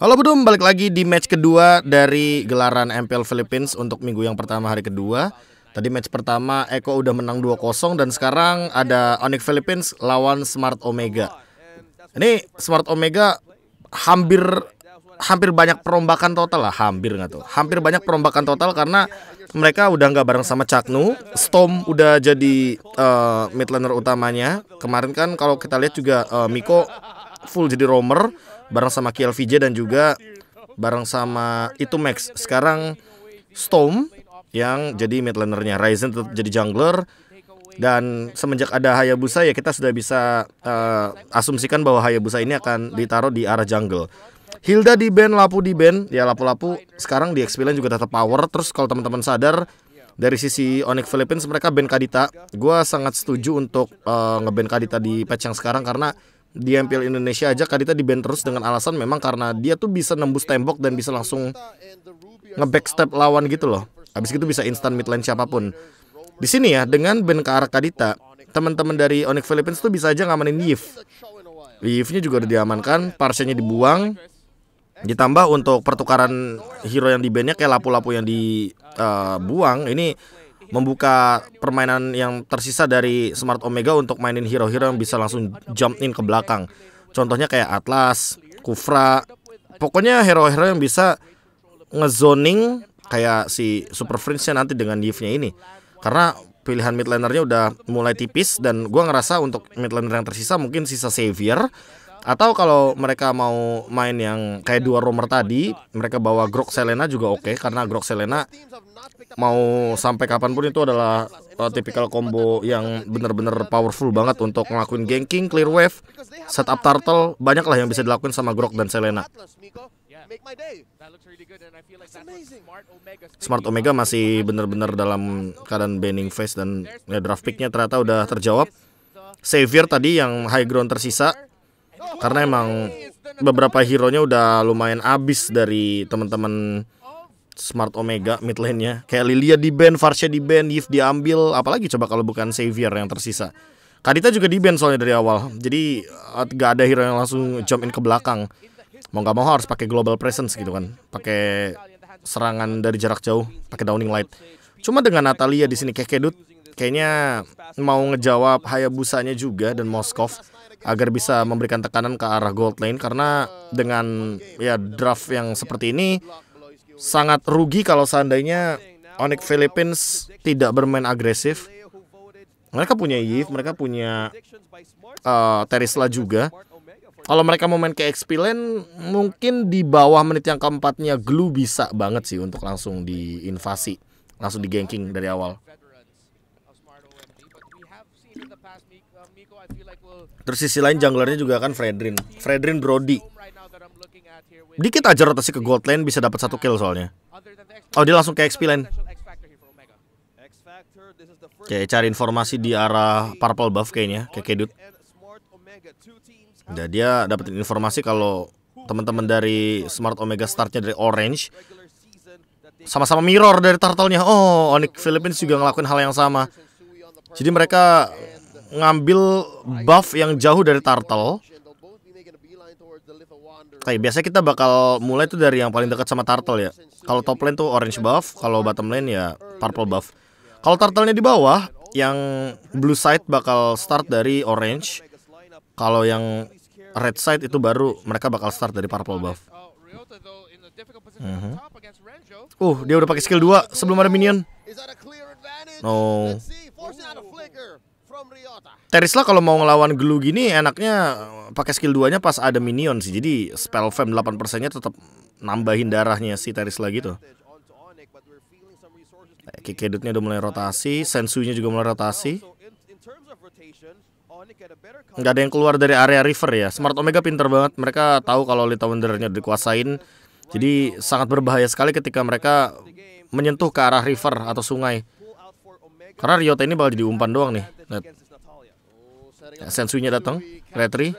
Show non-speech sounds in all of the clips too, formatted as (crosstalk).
Halo Budum, balik lagi di match kedua dari gelaran MPL Philippines untuk minggu yang pertama hari kedua. Tadi match pertama Eko udah menang 2-0 dan sekarang ada Onyx Philippines lawan Smart Omega. Ini Smart Omega hampir hampir banyak perombakan total lah, hampir nggak tuh. Hampir banyak perombakan total karena mereka udah nggak bareng sama Caknu, Storm udah jadi uh, midlaner utamanya. Kemarin kan kalau kita lihat juga uh, Miko full jadi roamer bareng sama KLVJ dan juga bareng sama itu Max. Sekarang Storm yang jadi mid lanernya, Ryzen tetap jadi jungler dan semenjak ada Hayabusa ya kita sudah bisa uh, asumsikan bahwa Hayabusa ini akan ditaruh di arah jungle. Hilda di band, Lapu di band, ya Lapu-Lapu sekarang di Xplan juga tetap power. Terus kalau teman-teman sadar dari sisi Onyx Philippines mereka band Kadita, Gua sangat setuju untuk uh, eh, ngeband Kadita di patch yang sekarang karena di MPL Indonesia aja Kadita di band terus dengan alasan memang karena dia tuh bisa nembus tembok dan bisa langsung ngebackstep lawan gitu loh. Habis itu bisa instant mid lane siapapun. Di sini ya dengan band ke arah Kadita, teman-teman dari Onyx Philippines tuh bisa aja ngamanin Yif. yif nya juga udah diamankan, parsenya dibuang. Ditambah untuk pertukaran hero yang di bandnya kayak lapu-lapu yang dibuang eh, uh, ini membuka permainan yang tersisa dari Smart Omega untuk mainin hero-hero yang bisa langsung jump in ke belakang. Contohnya kayak Atlas, Kufra, pokoknya hero-hero yang bisa ngezoning kayak si Super Prince nanti dengan yves nya ini. Karena pilihan mid lanernya udah mulai tipis dan gue ngerasa untuk mid laner yang tersisa mungkin sisa Savior atau kalau mereka mau main yang kayak dua romer tadi, mereka bawa Grok Selena juga oke okay, karena Grok Selena mau sampai kapanpun itu adalah uh, tipikal combo yang benar-benar powerful banget untuk ngelakuin ganking, clear wave, setup turtle, banyak lah yang bisa dilakuin sama Grok dan Selena. Smart Omega masih benar-benar dalam keadaan banning face dan ya, draft picknya ternyata udah terjawab. Xavier tadi yang high ground tersisa karena emang beberapa hero-nya udah lumayan abis dari teman-teman Smart Omega mid lane-nya. Kayak Lilia di band, Varsha di band, Yves diambil, apalagi coba kalau bukan Xavier yang tersisa. Kadita juga di band soalnya dari awal. Jadi eh, gak ada hero yang langsung jump in ke belakang. Mau gak mau harus pakai global presence gitu kan. Pakai serangan dari jarak jauh, pakai downing light. Cuma dengan Natalia di sini kedut, kayaknya mau ngejawab Hayabusa-nya juga dan Moskov agar bisa memberikan tekanan ke arah gold lane karena dengan ya draft yang seperti ini sangat rugi kalau seandainya Onyx Philippines tidak bermain agresif. Mereka punya Yves, mereka punya uh, eh, Terisla juga. Kalau mereka mau main ke XP Lane, mungkin di bawah menit yang keempatnya Glue bisa banget sih untuk langsung diinvasi. Langsung digengking dari awal. Terus sisi lain junglernya juga kan Fredrin. Fredrin Brody. Dikit aja rotasi ke gold lane bisa dapat satu kill soalnya. Oh, dia langsung ke XP lane. Oke, cari informasi di arah purple buff kayaknya, kayak Kedut. Jadi dia dapetin informasi kalau teman-teman dari Smart Omega startnya dari Orange sama-sama mirror dari turtle-nya. Oh, Onyx Philippines juga ngelakuin hal yang sama. Jadi mereka ngambil buff yang jauh dari turtle Kayak nah, biasanya kita bakal mulai tuh dari yang paling dekat sama turtle ya. Kalau top lane tuh orange buff, kalau bottom lane ya purple buff. Kalau turtle-nya di bawah, yang blue side bakal start dari orange. Kalau yang red side itu baru mereka bakal start dari purple buff. Uh, mhm. -huh. uh dia udah pakai skill 2 sebelum ada minion. No. Terisla kalau mau ngelawan glue gini enaknya eh, pakai skill 2-nya pas ada minion sih. Jadi spell fam 8%-nya tetap nambahin darahnya si Terisla gitu. Kekedutnya udah mulai rotasi, Sensunya juga mulai rotasi. Nggak ada yang keluar dari area river ya. Smart Omega pinter banget. Mereka tahu kalau Little wonder nya dikuasain. Jadi sangat berbahaya sekali ketika mereka menyentuh ke arah river atau sungai. Karena Riot ini bakal jadi umpan doang nih. Lihat. Sensunya datang. Retri.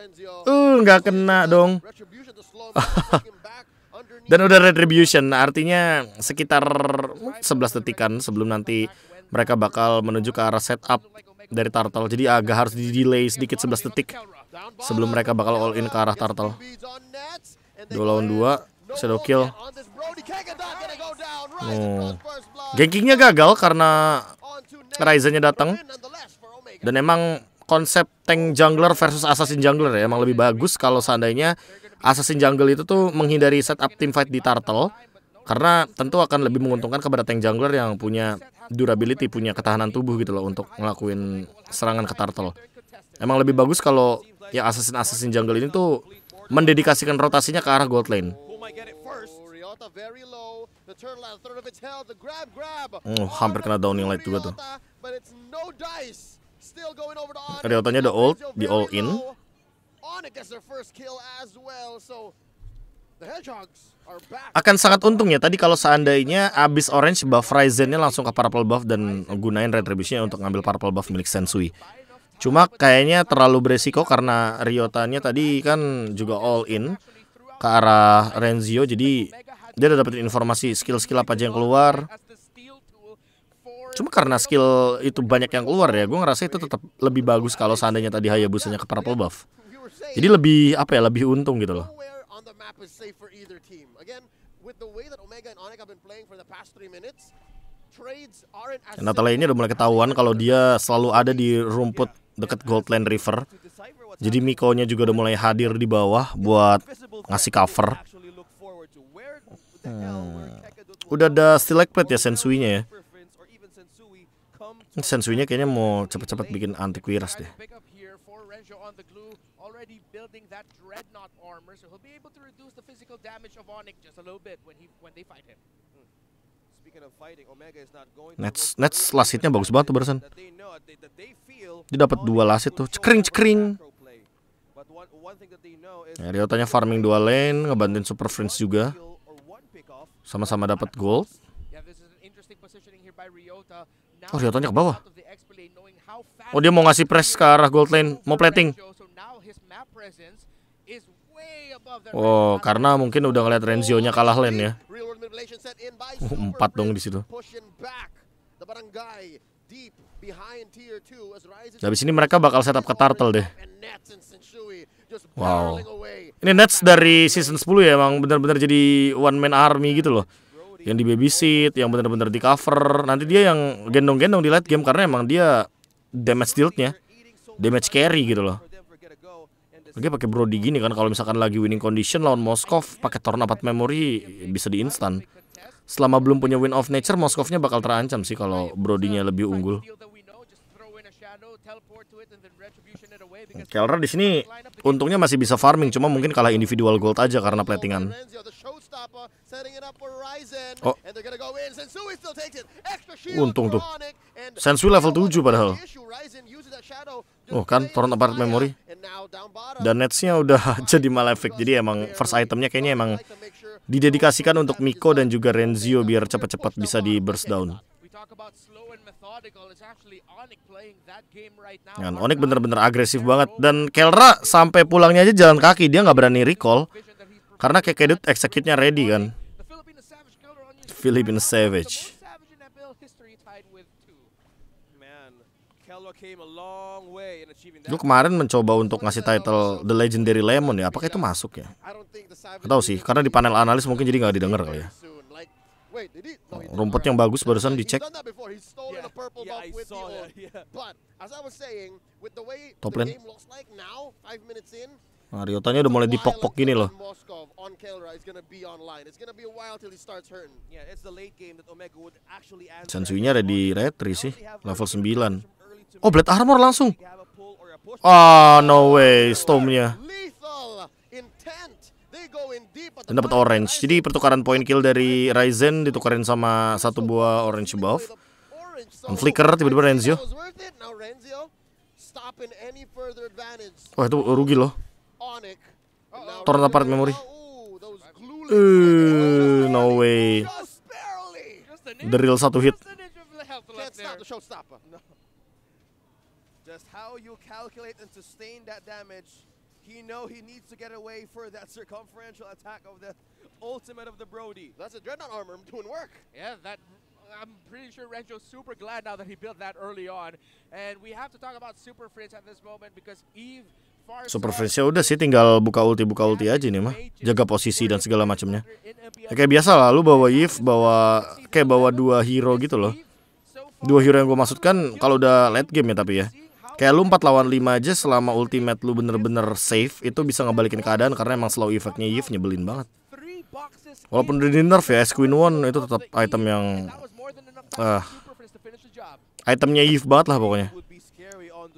Uh, nggak kena dong. (laughs) Dan udah retribution, artinya sekitar 11 detikan sebelum nanti mereka bakal menuju ke arah setup dari Turtle. Jadi agak harus di delay sedikit 11 detik sebelum mereka bakal all in ke arah Turtle. 2 lawan dua, shadow kill. Oh. Hmm. Gankingnya gagal karena Ryzen-nya datang. Dan emang konsep tank jungler versus assassin jungler ya emang lebih bagus kalau seandainya assassin jungle itu tuh menghindari setup team fight di turtle karena tentu akan lebih menguntungkan kepada tank jungler yang punya durability, punya ketahanan tubuh gitu loh untuk ngelakuin serangan ke turtle. Emang lebih bagus kalau ya assassin-assassin jungle ini tuh mendedikasikan rotasinya ke arah gold lane. Oh, hampir kena downing light juga tuh. Riotanya udah old, di all in. Akan sangat untung ya tadi kalau seandainya abis orange buff Ryzennya langsung ke purple buff dan gunain retribusinya untuk ngambil purple buff milik Sensui. Cuma kayaknya terlalu beresiko karena Riotanya tadi kan juga all in ke arah Renzio jadi dia udah dapetin informasi skill-skill apa aja yang keluar Cuma karena skill itu banyak yang keluar ya, gue ngerasa itu tetap lebih bagus kalau seandainya tadi Hayabusanya ke purple buff. Jadi lebih apa ya, lebih untung gitu loh. Natalia ini udah mulai ketahuan kalau dia selalu ada di rumput deket Goldland River. Jadi Mikonya juga udah mulai hadir di bawah buat ngasih cover. Hmm. Udah ada plate ya sensuinya ya. Sensuinya kayaknya mau cepat-cepat bikin anti kuiras deh. Nets Nets bagus banget tuh barusan. Dia dapat dua last hit tuh, cekring cekring. Ya, Rio farming dua lane, ngebantuin Super Friends juga. Sama-sama dapat gold. Oh, tanya ke bawah. Oh, dia mau ngasih press ke arah gold lane, mau plating. Oh, karena mungkin udah ngeliat Renzio-nya kalah lane ya. Uh, empat dong di situ. Habis ini mereka bakal setup ke turtle deh. Wow. Ini Nets dari season 10 ya emang bener-bener jadi one man army gitu loh yang di babysit, yang benar-benar di cover. Nanti dia yang gendong-gendong di late game karena emang dia damage dealt-nya, damage carry gitu loh. Oke pakai Brody gini kan kalau misalkan lagi winning condition lawan Moskov pakai turn memory bisa di instan. Selama belum punya win of nature Moskovnya bakal terancam sih kalau Brodinya lebih unggul. Kelra di sini untungnya masih bisa farming cuma mungkin kalah individual gold aja karena platingan. Oh. Untung tuh. Sensui level 7 padahal. Oh kan, Torrent Apart Memory. Dan netsnya udah (laughs) jadi Malefic. Jadi emang first itemnya kayaknya emang didedikasikan untuk Miko dan juga Renzio biar cepat-cepat bisa di burst down. Kan, dan Onik bener-bener agresif banget dan Kelra sampai pulangnya aja jalan kaki dia gak berani recall karena kayak kedut execute-nya ready kan. Philippine Savage. Gue kemarin mencoba untuk ngasih title The Legendary Lemon ya, apakah itu masuk ya? Gak tau sih, karena di panel analis mungkin jadi gak didengar kali ya. Rumput yang bagus barusan dicek. Top lane. Nah, udah mulai dipok-pok gini loh on Kelra is gonna be online. It's gonna be a while till he starts hurting. Yeah, it's the late game that Omega would actually answer. Sansuinya ada di Retri sih, level 9. Oh, Blade Armor langsung. Ah, oh, no way, Stormnya. Dan dapat orange. Jadi pertukaran point kill dari Ryzen ditukarin sama satu buah orange buff. Dan flicker tiba-tiba Renzio. Wah, itu rugi loh. Torn apart Memory. Uh, no way. real satu hit. Just how you calculate and sustain that damage. He know he needs to get away for that circumferential attack of the ultimate of the Brody. That's a Dreadnought armor doing work. Yeah, that I'm pretty sure Renjo's super glad now that he built that early on. And we have to talk about Super Fritz at this moment because Eve Super ya udah sih tinggal buka ulti buka ulti aja nih mah. Jaga posisi dan segala macamnya. Ya, kayak biasa lah lu bawa Yif bawa kayak bawa dua hero gitu loh. Dua hero yang gue maksudkan kalau udah late game ya tapi ya. Kayak lu 4 lawan 5 aja selama ultimate lu bener-bener safe itu bisa ngebalikin keadaan karena emang slow effectnya Yif nyebelin banget. Walaupun udah di nerf ya, Queen One itu tetap item yang uh, itemnya Yves banget lah pokoknya.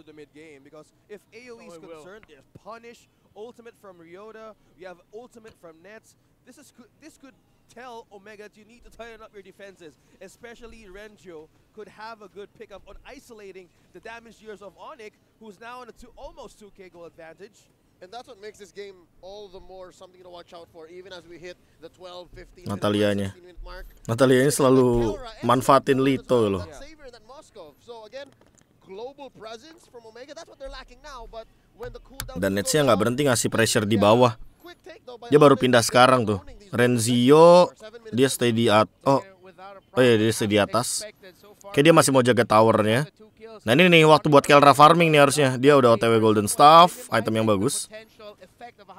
the mid game because if AoE oh, is concerned, will. there's punish, ultimate from Ryota, we have ultimate from Nets. This is this could tell Omega that you need to tighten up your defenses, especially Renjo could have a good pickup on isolating the damage dealers of Onik, who's now on a two, almost 2k goal advantage. And that's what makes this game all the more something to watch out for even as we hit the 12, 15 Natalia minute, mark. Natalia selalu manfaatin Lito loh. Yeah. Dan Netsia nggak berhenti ngasih pressure di bawah. Dia baru pindah sekarang tuh. Renzio oh. oh, iya, dia stay di at oh oh iya dia stay di atas. Kayak dia masih mau jaga towernya. Nah ini nih waktu buat Kelra farming nih harusnya. Dia udah OTW Golden Staff, item yang bagus.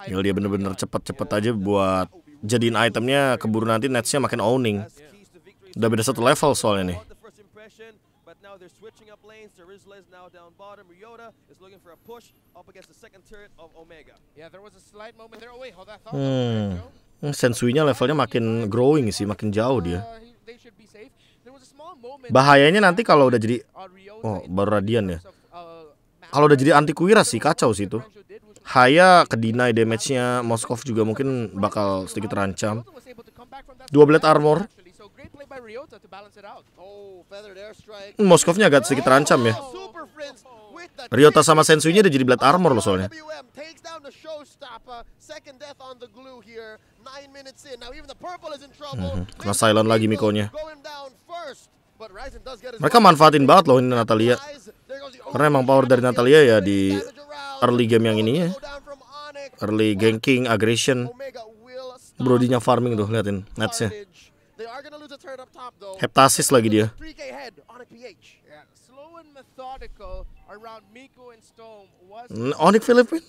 Tinggal dia bener-bener cepet-cepet aja buat jadiin itemnya keburu nanti netsnya makin owning. Udah beda satu level soalnya nih now. They're switching up lanes. Derizla's now down bottom. Ryota is looking for a push up against the second turret of Omega. Yeah, there was a slight moment there. Oh wait, hold that thought. Hmm. hmm sensuinya levelnya makin growing sih, makin jauh dia. Uh, Bahayanya nanti kalau udah jadi Oh, baru Radian ya. Uh, kalau udah jadi anti Kuira sih kacau sih itu. Haya ke deny damage-nya Moskov juga mungkin bakal sedikit terancam. Dua blade armor. Oh, Moskovnya agak sedikit oh, terancam ya. Ryota sama Sensunya udah jadi Blood Armor loh soalnya. Mhm. kena silent lagi Mikonya. Mereka manfaatin banget loh ini Natalia. Karena emang power dari Natalia ya di early game yang ini ya. Early ganking, aggression. Brodinya farming tuh, liatin netsnya. Heptasis lagi dia. Hmm, Onik Filipin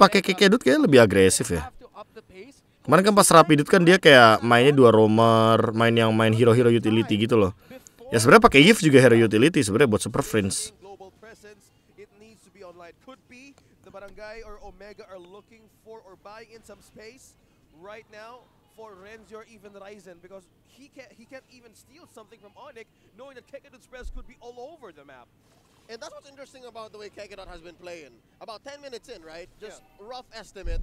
pakai Kekedut kayak lebih agresif ya. Kemarin kan pas Rapidut kan dia kayak mainnya dua roamer, main yang main hero-hero utility gitu loh. Ya sebenarnya pakai Yves juga hero utility sebenarnya buat Super Friends. right now. for Renzi or even Ryzen because he can't, he can't even steal something from Onic knowing that Kekedot press could be all over the map. And that's what's interesting about the way Kekedot has been playing. About 10 minutes in, right? Just yeah. rough estimate.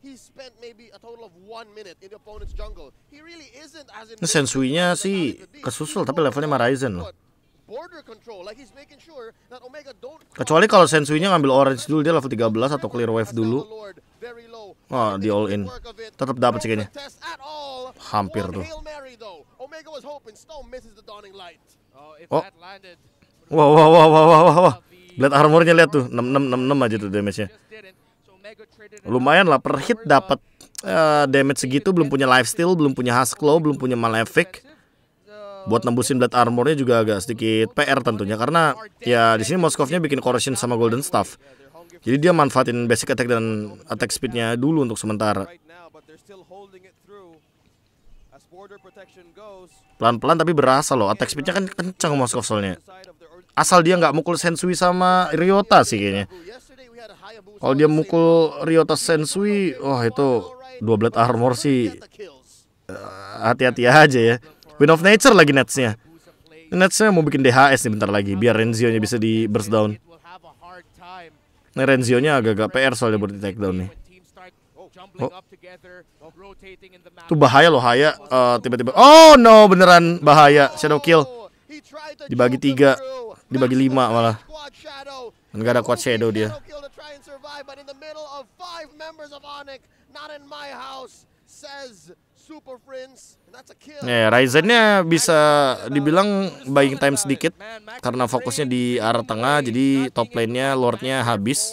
He spent maybe a total of one minute in the opponent's jungle. He really isn't as in... Sensuinya sih kesusul tapi levelnya sama Ryzen loh. Kecuali kalau Sensuinya ngambil orange dulu dia level 13 atau clear wave dulu. oh, di all in. Tetap dapat kayaknya. Hampir tuh. Oh. oh. Wah, wah, wah, wah, wah, wah, wah. Blade armornya lihat tuh, 6666 aja tuh damage-nya. Lumayan lah per hit dapat uh, damage segitu, belum punya life steal, belum punya hasclaw, belum punya malefic buat nembusin Blade Armornya juga agak sedikit PR tentunya karena ya di sini Moskovnya bikin corrosion sama Golden Staff. Jadi dia manfaatin basic attack dan attack speednya dulu untuk sementara. Pelan-pelan tapi berasa loh, attack speednya kan kencang Moskov soalnya. Asal dia nggak mukul Sensui sama Ryota sih kayaknya. Kalau dia mukul Ryota Sensui, wah oh itu dua Blade armor sih eh, hati-hati aja ya. Win of Nature lagi Netsnya. Netsnya mau bikin DHS nih bentar lagi, biar Renzio-nya bisa di burst down. Nah, Renzio-nya agak-agak PR soalnya buat di take down nih. Oh. Tuh bahaya loh Haya tiba eh, tiba-tiba. Oh no, beneran bahaya. Shadow kill. Dibagi tiga, dibagi lima malah. Enggak ada kuat shadow dia. Ya, nya bisa dibilang buying time sedikit karena fokusnya di arah tengah, jadi top lane-nya, lord-nya habis.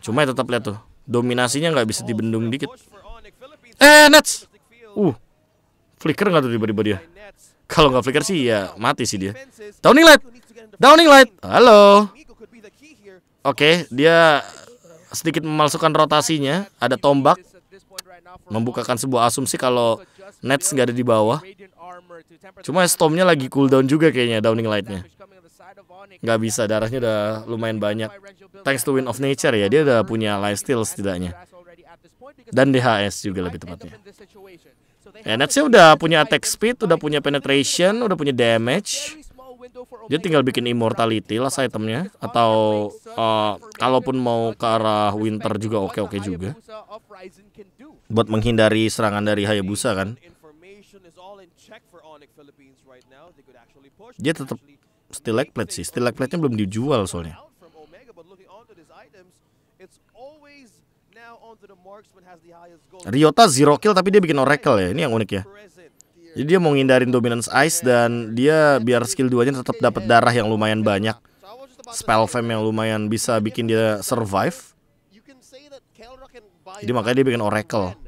Cuma ya tetap lihat tuh, dominasinya nggak bisa dibendung dikit. Eh, Nets! Uh, flicker nggak tuh tiba-tiba dia? Kalau nggak flicker sih ya mati sih dia. Downing light, Downing light, halo. Oke, okay, dia sedikit memalsukan rotasinya, ada tombak membukakan sebuah asumsi kalau Nets nggak ada di bawah. Cuma Stormnya lagi cooldown juga kayaknya Downing Lightnya. Nggak bisa, darahnya udah lumayan banyak. Thanks to Win of Nature ya, dia udah punya life steal setidaknya. Dan DHS juga lebih tepatnya. Ya, Netsnya udah punya attack speed, udah punya penetration, udah punya damage dia tinggal bikin immortality lah itemnya ya. atau uh, kalaupun mau ke arah winter juga oke oke -okay juga buat menghindari serangan dari Hayabusa kan dia tetap still stilak plate sih still stilak plate nya belum dijual soalnya Ryota zero kill tapi dia bikin oracle ya ini yang unik ya jadi dia mau ngindarin dominance ice dan dia biar skill 2-nya tetap dapat darah yang lumayan banyak. Spell fam yang lumayan bisa bikin dia survive. Jadi makanya dia bikin Oracle.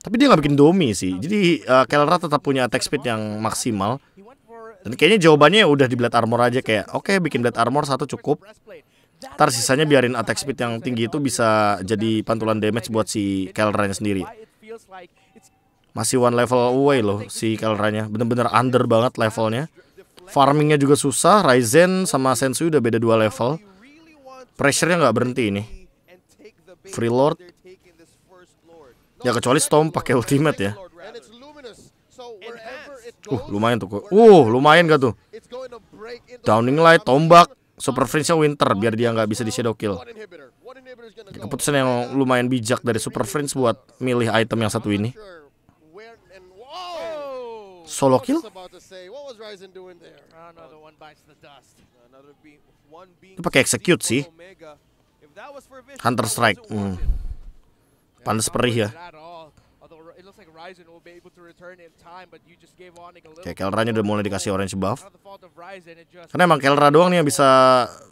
Tapi dia nggak bikin Domi sih. Jadi uh, Kelra tetap punya attack speed yang maksimal. Dan kayaknya jawabannya udah di Blade Armor aja kayak, oke okay, bikin Blade Armor satu cukup. Ntar sisanya biarin attack speed yang tinggi itu bisa jadi pantulan damage buat si Kelran sendiri. Masih one level away loh si Kalranya. Bener-bener under banget levelnya. Farmingnya juga susah. Ryzen sama Sensu udah beda dua level. Pressure-nya nggak berhenti ini. Free Lord. Ya kecuali Storm pakai ultimate ya. Uh, lumayan tuh kok. Uh, lumayan gak tuh? Downing light, tombak, super freeze winter biar dia nggak bisa di shadow kill. Keputusan yang lumayan bijak dari super freeze buat milih item yang satu ini solo kill. Itu pakai execute sih. Hunter strike. Hmm. Panas perih ya. Oke, Kelra-nya udah mulai dikasih orange buff. Karena emang Kelra doang nih yang bisa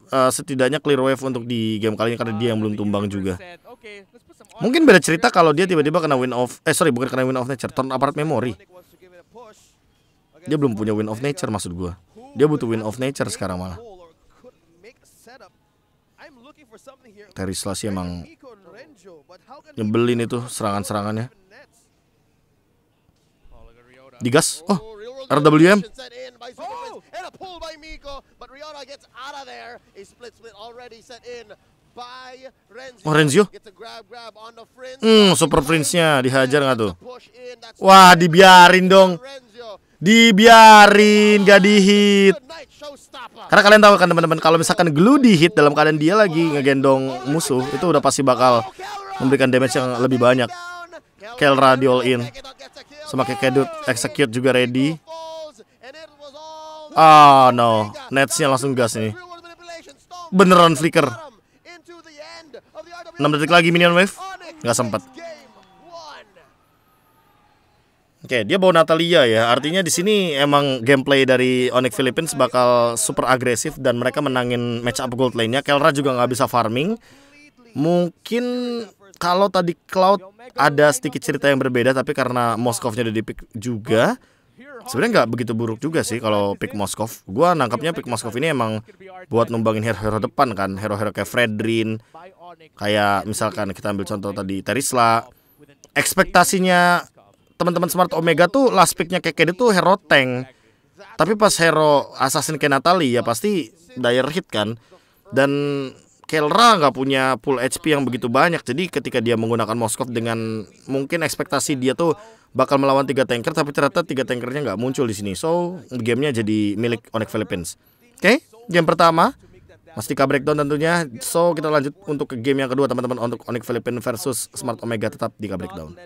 uh, setidaknya clear wave untuk di game kali ini karena dia yang belum uh, tumbang juga. Mungkin beda cerita kalau dia tiba-tiba kena win of Eh sorry, bukan kena win of nature, turn apart memory. Dia belum punya win of nature maksud gue. Dia butuh win of nature sekarang malah. Terry Slash emang nyebelin itu serangan-serangannya. Digas. Oh, RWM. Oh. Oh Renzio Hmm super prince nya Dihajar gak tuh Wah dibiarin dong dibiarin gak dihit karena kalian tahu kan teman-teman kalau misalkan glue dihit dalam keadaan dia lagi ngegendong musuh itu udah pasti bakal memberikan damage yang lebih banyak Kelra di all in sama Kekedut execute juga ready ah oh, no netsnya langsung gas nih. beneran flicker 6 detik lagi minion wave nggak sempat Oke, okay, dia bawa Natalia ya. Artinya di sini emang gameplay dari Onyx Philippines bakal super agresif dan mereka menangin match up gold lainnya. nya Kelra juga nggak bisa farming. Mungkin kalau tadi Cloud ada sedikit cerita yang berbeda tapi karena Moskovnya udah di juga sebenarnya nggak begitu buruk juga sih kalau pick Moskov. Gua nangkapnya pick Moskov ini emang buat numbangin hero-hero depan kan, hero-hero kayak Fredrin, kayak misalkan kita ambil contoh tadi Terisla. Ekspektasinya teman-teman Smart Omega tuh last picknya Kekede tuh hero tank. Tapi pas hero Assassin ke Natalie ya pasti dire hit kan. Dan Kelra nggak punya full HP yang begitu banyak. Jadi ketika dia menggunakan Moskov dengan mungkin ekspektasi dia tuh bakal melawan tiga tanker tapi ternyata tiga tankernya nggak muncul di sini. So, gamenya jadi milik Onyx Philippines. Oke, okay? game pertama ke breakdown tentunya. So, kita lanjut untuk ke game yang kedua teman-teman untuk Onyx Philippines versus Smart Omega tetap di breakdown.